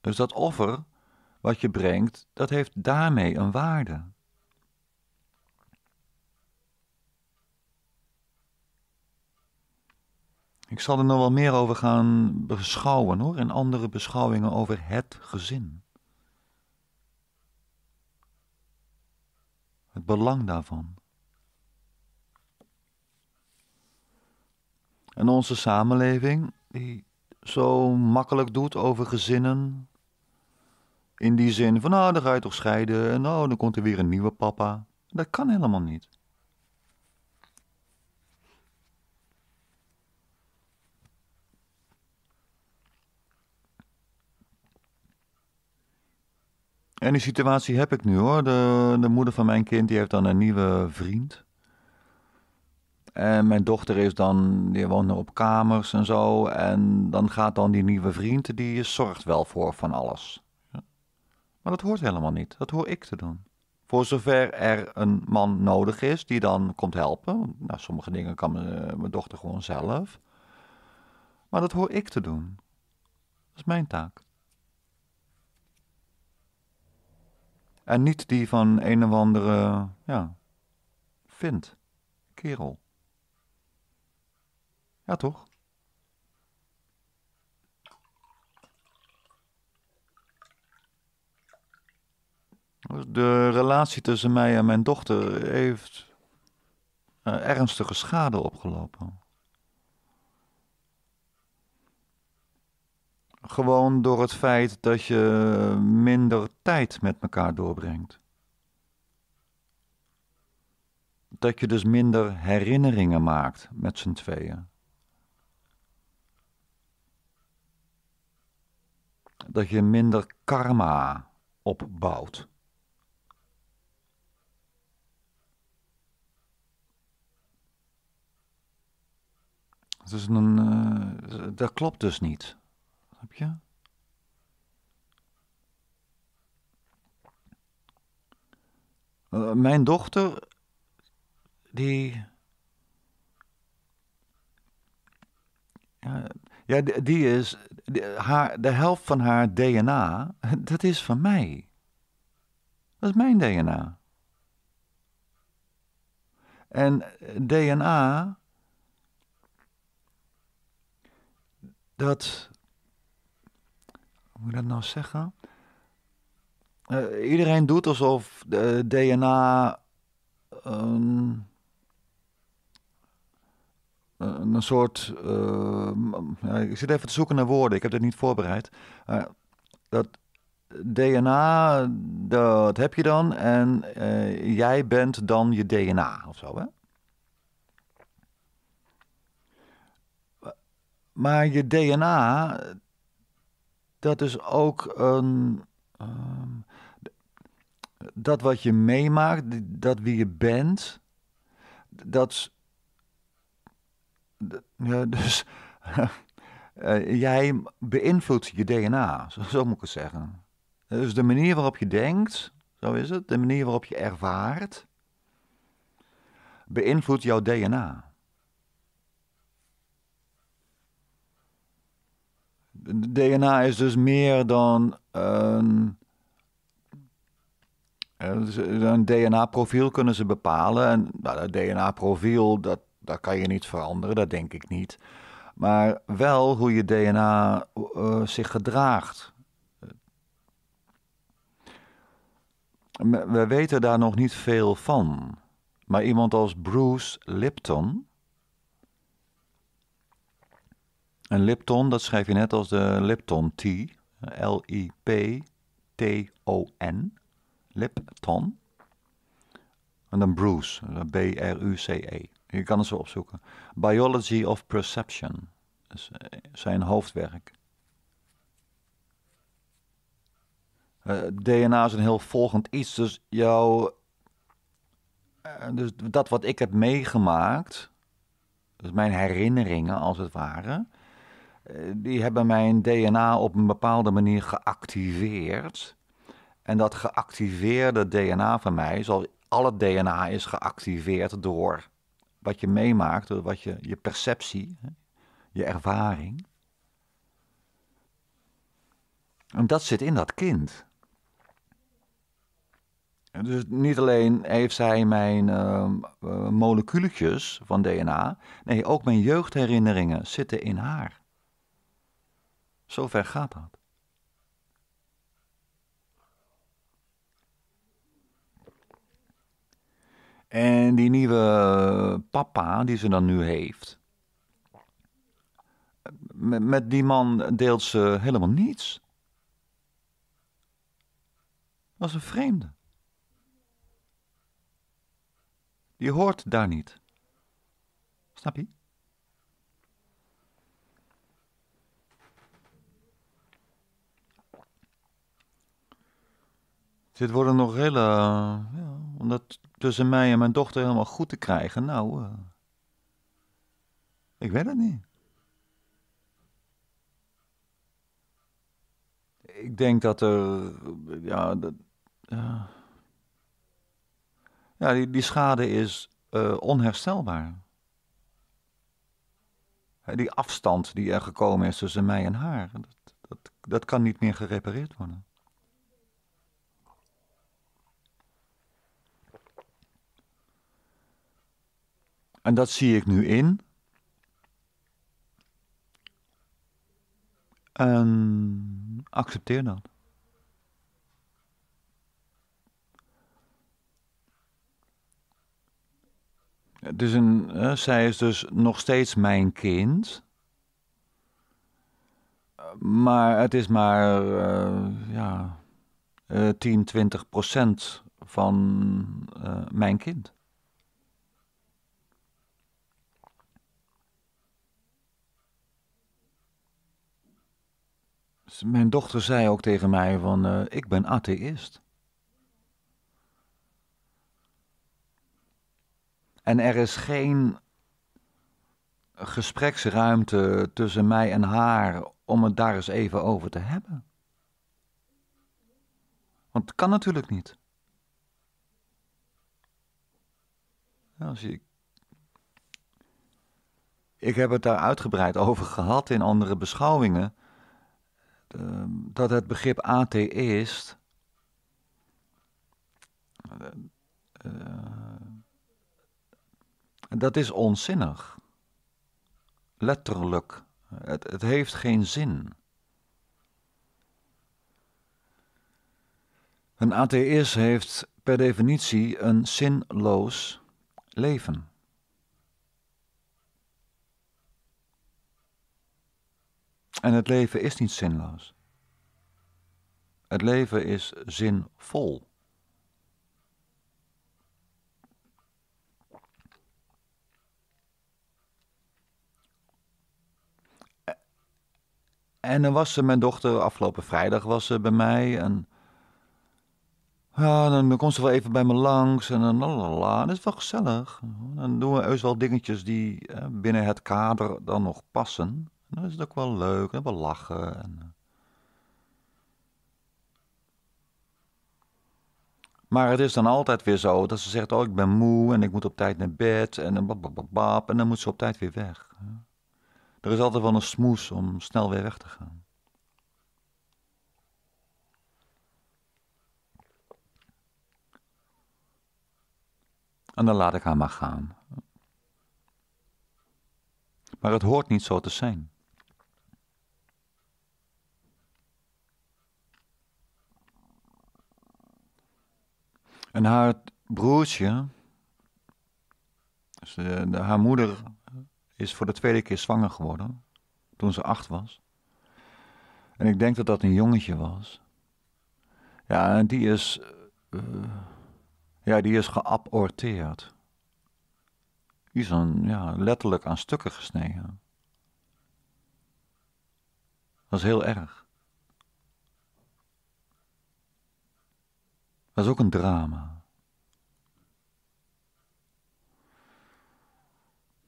Dus dat offer wat je brengt, dat heeft daarmee een waarde. Ik zal er nog wel meer over gaan beschouwen hoor, in andere beschouwingen over het gezin. Het belang daarvan. En onze samenleving, die zo makkelijk doet over gezinnen. In die zin van, nou, dan ga je toch scheiden en oh dan komt er weer een nieuwe papa. Dat kan helemaal niet. En die situatie heb ik nu hoor. De, de moeder van mijn kind die heeft dan een nieuwe vriend. En mijn dochter is dan, die woont op kamers en zo. En dan gaat dan die nieuwe vriend, die zorgt wel voor van alles. Maar dat hoort helemaal niet. Dat hoor ik te doen. Voor zover er een man nodig is die dan komt helpen. Nou, sommige dingen kan mijn, eh, mijn dochter gewoon zelf. Maar dat hoor ik te doen. Dat is mijn taak. En niet die van een of andere, ja, vindt, kerel. Ja, toch? De relatie tussen mij en mijn dochter heeft eh, ernstige schade opgelopen. Gewoon door het feit dat je minder tijd met elkaar doorbrengt. Dat je dus minder herinneringen maakt met z'n tweeën. dat je minder karma opbouwt. Dus een, uh, dat klopt dus niet. Snap je? Eh, mijn dochter, die. ja, die is, de, haar, de helft van haar DNA, dat is van mij. Dat is mijn DNA. En eh, DNA, dat, hoe moet ik dat nou zeggen? Uh, iedereen doet alsof de DNA um, ehm, eh, een soort. Eh, ja, ik zit even te zoeken naar woorden, ik heb dit niet voorbereid. dat DNA, dat heb je dan en eh, jij bent dan je DNA of zo, hè? Maar je DNA, dat is ook een. Ehm, dat wat je meemaakt, dat wie je bent, dat ja, dus eh, jij beïnvloedt je DNA, zo, moet ik het zeggen. Dus de manier waarop je denkt, zo is het, de manier waarop je ervaart, beïnvloedt jouw DNA. DNA is dus meer dan een, eh, dus een DNA-profiel kunnen ze bepalen. En nou, dat DNA-profiel, dat, dat kan je niet veranderen, dat denk ik niet. Maar wel hoe je DNA eh, zich gedraagt. We weten daar nog niet veel van. Maar iemand als Bruce Lipton. En Lipton, dat schrijf je net als de Lipton T, L-I-P-T-O-N. Lipton. En dan Bruce, B-R-U-C-E. Je kan het zo opzoeken. Biology of Perception. Eh, zijn hoofdwerk. Eh, DNA is een heel volgend iets. Dus jouw. Eh, dus dat wat ik heb meegemaakt. Dus mijn herinneringen als het ware. die hebben mijn DNA op een bepaalde manier geactiveerd. En dat geactiveerde DNA van mij, zoals al het DNA is geactiveerd door wat je meemaakt, wat je, je perceptie, je ervaring. En dat zit in dat kind. Dus niet alleen heeft zij mijn uh, ehm, eh, moleculetjes van DNA, nee, ook mijn jeugdherinneringen zitten in haar. Zover gaat dat. En die nieuwe papa die ze dan nu heeft. Met, die man deelt ze helemaal niets. Dat is een vreemde. Die hoort daar niet. Snap je? Dit worden nog hele. Ja om dat tussen mij en mijn dochter helemaal goed te krijgen, nou. Eh, ik weet het niet. Ik denk dat er. Eh, ja, dat, ja die, die schade is eh, onherstelbaar. Die afstand die er gekomen is tussen mij en haar, dat, dat, dat kan niet meer gerepareerd worden. En dat zie ik nu in. En accepteer dat. Het is een, hè, zij is dus nog steeds mijn kind. Maar het is maar uh, ja, uh, 10, 20 procent van eh, mijn kind. mijn dochter zei ook tegen mij van, eh, ik ben atheïst. En er is geen gespreksruimte tussen mij en haar om het daar eens even over te hebben. Want het kan natuurlijk niet. Als je... Ik heb het daar uitgebreid over gehad in andere beschouwingen. Ehm, dat het begrip atheïst eh, dat is onzinnig. Letterlijk. Het, het, heeft geen zin. Een atheïst heeft per definitie een zinloos leven. En het leven is niet zinloos. Het leven is zinvol. En dan was ze, mijn dochter, afgelopen vrijdag was ze bij mij. En ja, dan komt ze wel even bij me langs. En dan, is dat is wel gezellig. Dan doen we heus wel dingetjes die binnen het kader dan nog passen dan nou, is het ook wel leuk en we lachen. En... Eh. Maar het is dan altijd weer zo dat ze zegt: Oh, ik ben moe en ik moet op tijd naar bed. En dan, en dan moet ze op tijd weer weg. Er is altijd wel een smoes om snel weer weg te gaan. En dan laat ik haar maar gaan. Maar het hoort niet zo te zijn. En haar broertje, dus eh, haar moeder is voor de tweede keer zwanger geworden toen ze acht was. En ik denk dat dat een jongetje was. Ja, en die is, uh, ja, die is geaborteerd. Die is dan ja, letterlijk aan stukken gesneden. Dat is heel erg. Dat is ook een drama.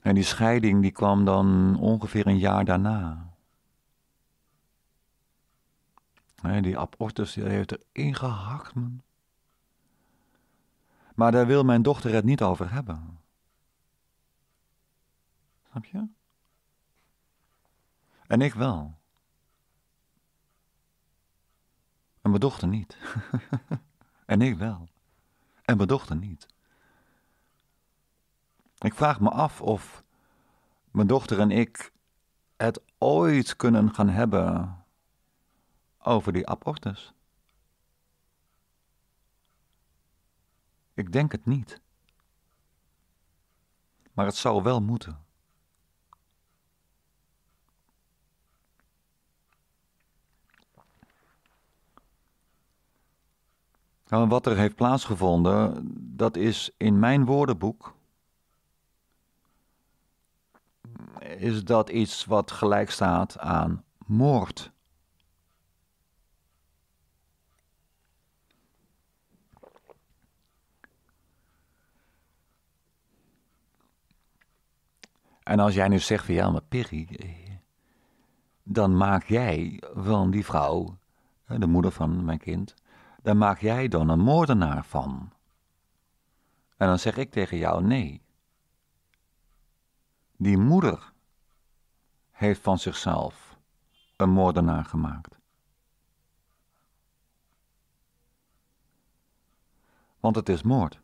En die scheiding die kwam dan ongeveer een jaar daarna. die abortus die heeft er ingehakt, man. Maar daar wil mijn dochter het niet over hebben. Snap je? En ik wel. En mijn dochter niet. En ik wel. En mijn dochter niet. Ik vraag me af of mijn dochter en ik het ooit kunnen gaan hebben over die abortus. Ik denk het niet. Maar het zou wel moeten. wat er heeft plaatsgevonden, dat is in mijn woordenboek. Is dat iets wat gelijk staat aan moord? En als jij nu zegt van ja, maar Piri, dan maak jij van die vrouw eh, de moeder van mijn kind daar maak jij dan een moordenaar van. En dan zeg ik tegen jou nee. Die moeder heeft van zichzelf een moordenaar gemaakt. Want het is moord.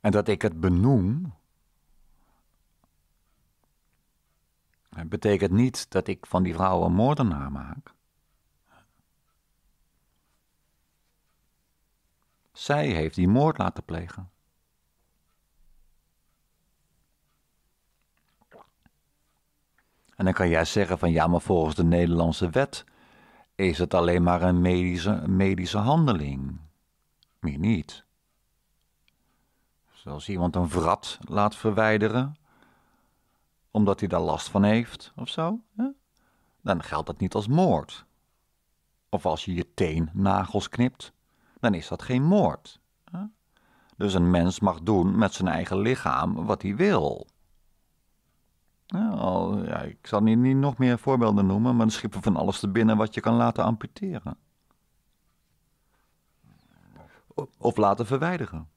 En dat ik het benoem, Het betekent niet dat ik van die vrouw een moordenaar maak. Zij heeft die moord laten plegen. En dan kan jij zeggen van ja, maar volgens de Nederlandse wet is het alleen maar een medische, medische handeling. Meer niet. Zoals iemand een vrat laat verwijderen, omdat hij daar last van heeft of zo? Dan geldt dat niet als moord. Of als je je teen nagels knipt, dan is dat geen moord. Dus een mens mag doen met zijn eigen lichaam wat hij wil. Nou, ja, ik zal niet nog meer voorbeelden noemen, maar er schippen van alles te binnen wat je kan laten amputeren. Of laten verwijderen.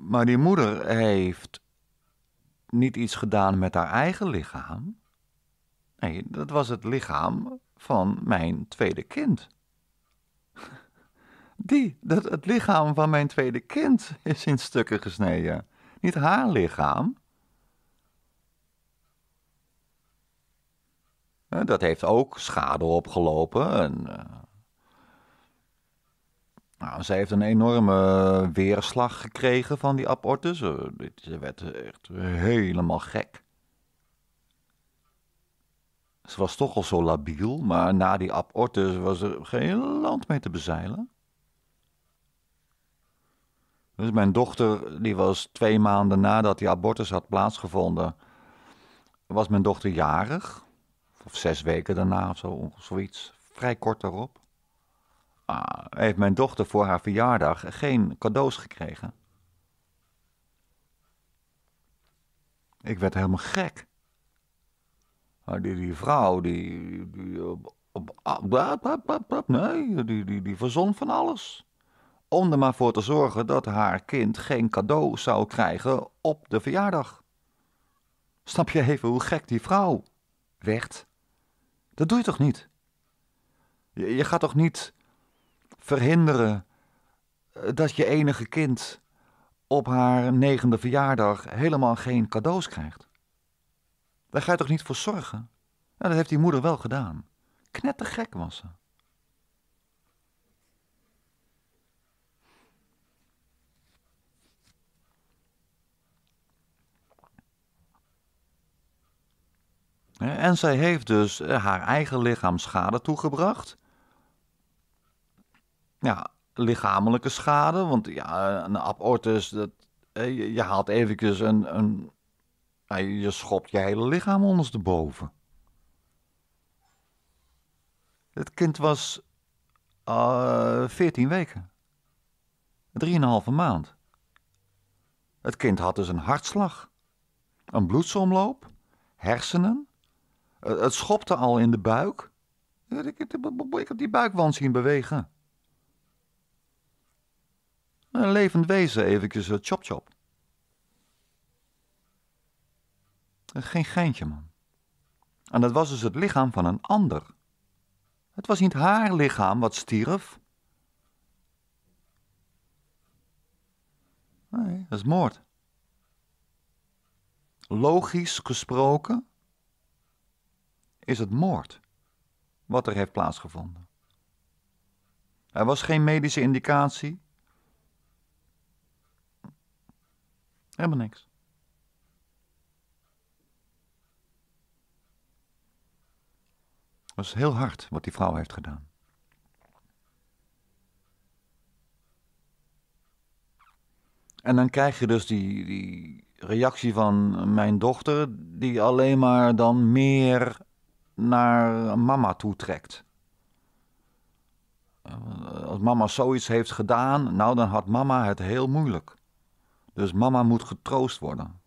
Maar die moeder heeft niet iets gedaan met haar eigen lichaam. Nee, dat was het lichaam van mijn tweede kind. Die, dat, het lichaam van mijn tweede kind is in stukken gesneden. Niet haar lichaam. Eh, dat heeft ook schade opgelopen en eh, nou, zij heeft een enorme eh, weerslag gekregen van die abortus. Eh, ze werd echt helemaal gek. Ze was toch al zo labiel, maar na die abortus was er geen land mee te bezeilen. Dus mijn dochter, die was twee maanden nadat die abortus had plaatsgevonden, was mijn dochter jarig. Of zes weken daarna of zo, zoiets. Vrij kort daarop heeft mijn dochter voor haar verjaardag geen cadeaus gekregen. Ik werd helemaal gek. Die, die vrouw, die. die eh, ah, nee, die, die, die verzon van alles. Om er maar voor te zorgen dat haar kind geen cadeau zou krijgen op de verjaardag. Snap je even hoe gek die vrouw werd? Dat doe je toch niet? je gaat toch niet verhinderen eh, dat je enige kind op haar negende verjaardag helemaal geen cadeaus krijgt? Daar ga je toch niet voor zorgen? Nou, dat heeft die moeder wel gedaan. Knettergek was ze. Eh, en zij heeft dus eh, haar eigen lichaam schade toegebracht ja, lichamelijke schade. Want ja, een abortus, dat, je, haalt eventjes een, een je schopt je hele lichaam ondersteboven. Het kind was uh, eh, 14 weken. 3,5 maand. Het kind had dus een hartslag, een bloedsomloop, hersenen. Eh, het schopte al in de buik. ik heb die buikwand zien bewegen. Een levend wezen eventjes eh, chop chop. Eh, geen geintje, man. En dat was dus het lichaam van een ander. Het was niet haar lichaam wat stierf. Nee, dat is moord. Logisch gesproken is het moord wat er heeft plaatsgevonden. Er was geen medische indicatie. Helemaal niks. Het was heel hard wat die vrouw heeft gedaan. En dan krijg je dus die, die reactie van mijn dochter, die alleen maar dan meer naar mama toe trekt. Als mama zoiets heeft gedaan, nou dan had mama het heel moeilijk. Dus mama moet getroost worden.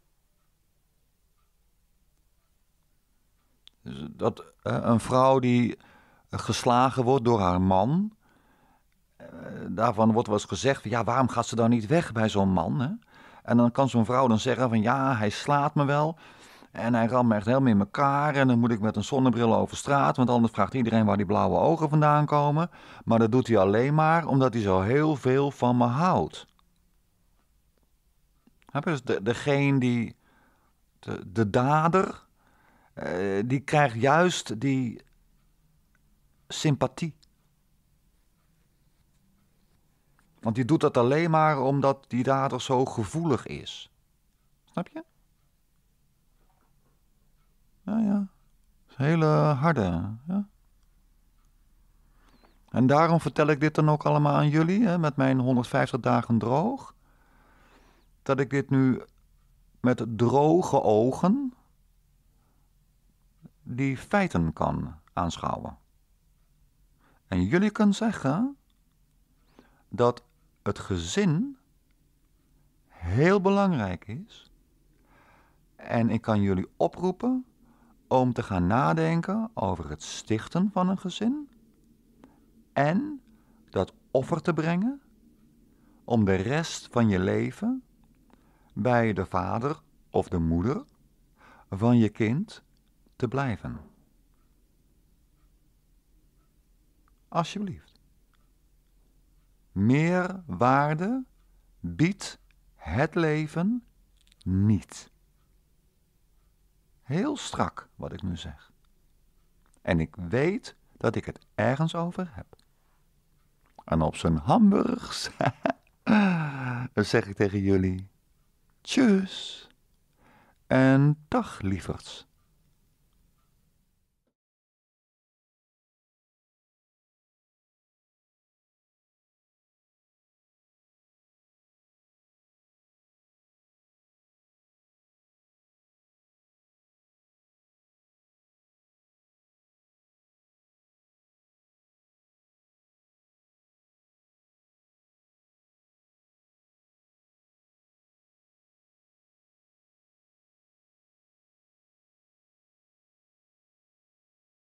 Dus dat eh, een vrouw die geslagen wordt door haar man. Eh, daarvan wordt wel eens gezegd: ja, waarom gaat ze dan niet weg bij zo'n man? Hè? En dan kan zo'n vrouw dan zeggen: van ja, hij slaat me wel. En hij ramt me echt helemaal in elkaar. En dan moet ik met een zonnebril over straat. Want anders vraagt iedereen waar die blauwe ogen vandaan komen. Maar dat doet hij alleen maar omdat hij zo heel veel van me houdt. Dus de, degene die, de, dader, eh, die krijgt juist die sympathie. Want die doet dat alleen maar omdat die dader zo gevoelig is. Snap je? Nou ja, is hele harde. Ja? En daarom vertel ik dit dan ook allemaal aan jullie hè, met mijn 150 dagen droog dat ik dit nu met droge ogen die feiten kan aanschouwen. En jullie kunnen zeggen dat het gezin heel belangrijk is. En ik kan jullie oproepen om te gaan nadenken over het stichten van een gezin en dat offer te brengen om de rest van je leven bij de vader of de moeder van je kind te blijven. Alsjeblieft. Meer waarde biedt het leven niet. Heel strak wat ik nu zeg. En ik weet dat ik het ergens over heb. En op zijn hamburgers zeg ik tegen jullie Tjus en dag lieverds.